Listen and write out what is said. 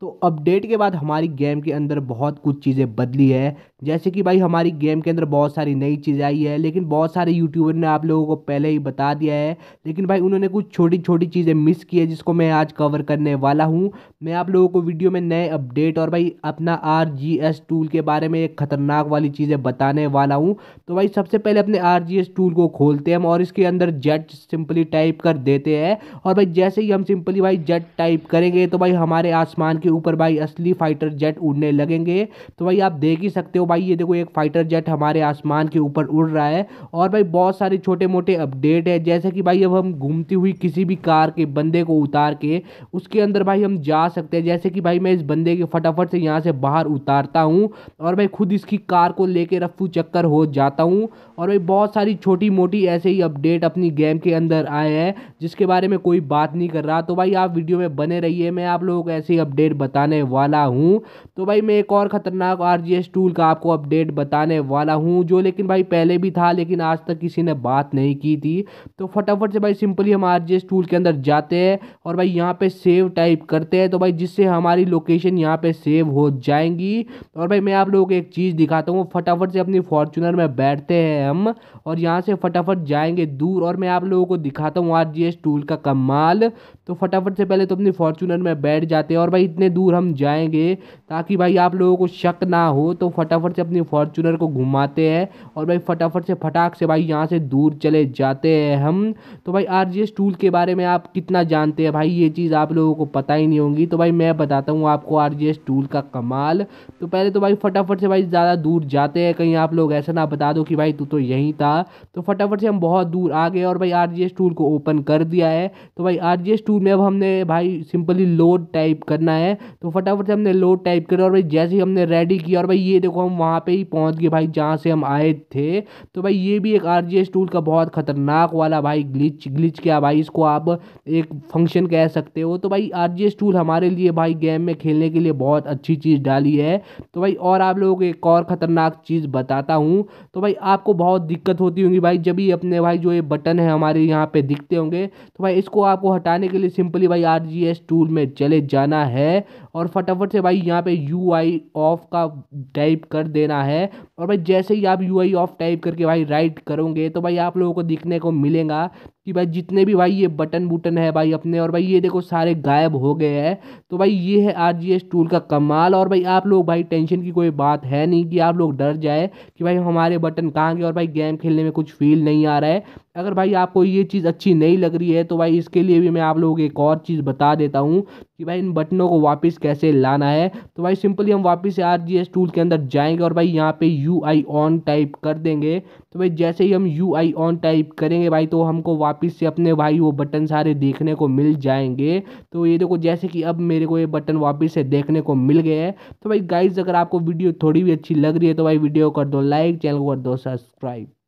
तो अपडेट के बाद हमारी गेम के अंदर बहुत कुछ चीज़ें बदली है जैसे कि भाई हमारी गेम के अंदर बहुत सारी नई चीज़ें आई है लेकिन बहुत सारे यूट्यूबर ने आप लोगों को पहले ही बता दिया है लेकिन भाई उन्होंने कुछ छोटी छोटी चीज़ें मिस की है जिसको मैं आज कवर करने वाला हूँ मैं आप लोगों को वीडियो में नए अपडेट और भाई अपना आर टूल के बारे में एक ख़तरनाक वाली चीज़ें बताने वाला हूँ तो भाई सबसे पहले अपने आर टूल को खोलते हैं हम और इसके अंदर जेट सिंपली टाइप कर देते हैं और भाई जैसे ही हम सिंपली भाई जेट टाइप करेंगे तो भाई हमारे आसमान की उसके ऊपर भाई असली फाइटर जेट उड़ने लगेंगे तो भाई आप देख ही सकते हो भाई ये देखो एक फाइटर जेट हमारे आसमान के ऊपर उड़ रहा है और भाई बहुत सारे छोटे मोटे अपडेट है जैसे कि भाई अब हम घूमती हुई किसी भी कार के बंदे को उतार के उसके अंदर भाई हम जा सकते हैं जैसे कि भाई मैं इस बंदे के फटाफट से यहाँ से बाहर उतारता हूँ और भाई खुद इसकी कार को लेके रफ्फू चक्कर हो जाता हूँ और भाई बहुत सारी छोटी मोटी ऐसे ही अपडेट अपनी गेम के अंदर आए हैं जिसके बारे में कोई बात नहीं कर रहा तो भाई आप वीडियो में बने रहिए मैं आप लोगों को ऐसे ही अपडेट बताने वाला हूँ तो भाई मैं एक और ख़तरनाक आर जी एस टूल का आपको अपडेट बताने वाला हूँ जो लेकिन भाई पहले भी था लेकिन आज तक किसी ने बात नहीं की थी तो फटाफट से भाई सिंपली हम आर जी एस टूल के अंदर जाते हैं और भाई यहाँ पर सेव टाइप करते हैं तो भाई जिससे हमारी लोकेशन यहाँ पर सेव हो जाएंगी और भाई मैं आप लोगों को एक चीज़ दिखाता हूँ फटाफट से अपनी फॉर्चूनर में बैठते हैं हम और यहाँ से फटाफट जाएंगे दूर और मैं आप लोगों को दिखाता हूँ आर जी एस टूल का कमाल तो फटाफट से पहले तो अपनी फॉर्चूनर में बैठ जाते हैं और भाई इतने दूर हम जाएंगे ताकि भाई आप लोगों को शक ना हो तो फटाफट से अपनी फॉर्चूनर को घुमाते हैं और भाई फटाफट से फटाक से भाई यहाँ से दूर चले जाते हैं हम तो भाई आर जी टूल के बारे में आप कितना जानते हैं भाई ये चीज़ आप लोगों को पता ही नहीं होगी तो भाई मैं बताता हूँ आपको आर जी टूल का कमाल तो पहले तो भाई फटाफट से भाई ज़्यादा दूर जाते हैं कहीं आप लोग ऐसा ना बता दो कि भाई तू तो यहीं था तो फटाफट से हम बहुत दूर आ गए और भाई आर जी टूल को ओपन कर दिया है तो भाई आर जी टूल में अब हमने भाई सिंपली लोड टाइप करना है तो फटाफट से हमने लोड टाइप करा और भाई जैसे ही हमने रेडी किया और भाई ये देखो हम वहाँ पर ही पहुँच गए भाई जहाँ से हम आए थे तो भाई ये भी एक आर टूल का बहुत ख़तरनाक वाला भाई ग्लिच ग्लिच क्या भाई इसको आप एक फंक्शन कह सकते हो तो भाई आर टूल हमारे लिए भाई गेम में खेलने के लिए बहुत अच्छी चीज़ डाली है तो भाई और आप लोगों को एक और ख़तरनाक चीज़ बताता हूँ तो भाई आपको बहुत दिक्कत होती होगी भाई जब भी अपने भाई जो ये बटन है हमारे यहाँ पे दिखते होंगे तो भाई इसको आपको हटाने के लिए सिंपली भाई आर टूल में चले जाना है है और फटाफट से भाई यहाँ पे यू आई ऑफ का टाइप कर देना है और भाई जैसे ही आप यू आई ऑफ टाइप करके भाई राइट करोगे तो भाई आप लोगों को दिखने को मिलेगा कि भाई जितने भी भाई ये बटन बुटन है भाई अपने और भाई ये देखो सारे गायब हो गए हैं तो भाई ये है आर जी एस टूल का कमाल और भाई आप लोग भाई टेंशन की कोई बात है नहीं कि आप लोग डर जाए कि भाई हमारे बटन कहाँ गए और भाई गेम खेलने में कुछ फील नहीं आ रहा है अगर भाई आपको ये चीज़ अच्छी नहीं लग रही है तो भाई इसके लिए भी मैं आप लोगों को एक और चीज़ बता देता हूँ कि भाई इन बटनों को वापस कैसे लाना है तो भाई सिंपली हम वापस आर जी एस टूल के अंदर जाएंगे और भाई यहाँ पे यू आई ऑन टाइप कर देंगे तो भाई जैसे ही हम यू आई ऑन टाइप करेंगे भाई तो हमको वापस वापस से अपने भाई वो बटन सारे देखने को मिल जाएंगे तो ये देखो जैसे कि अब मेरे को ये बटन वापस से देखने को मिल गया है तो भाई गाइज अगर आपको वीडियो थोड़ी भी अच्छी लग रही है तो भाई वीडियो कर दो लाइक चैनल को कर दो सब्सक्राइब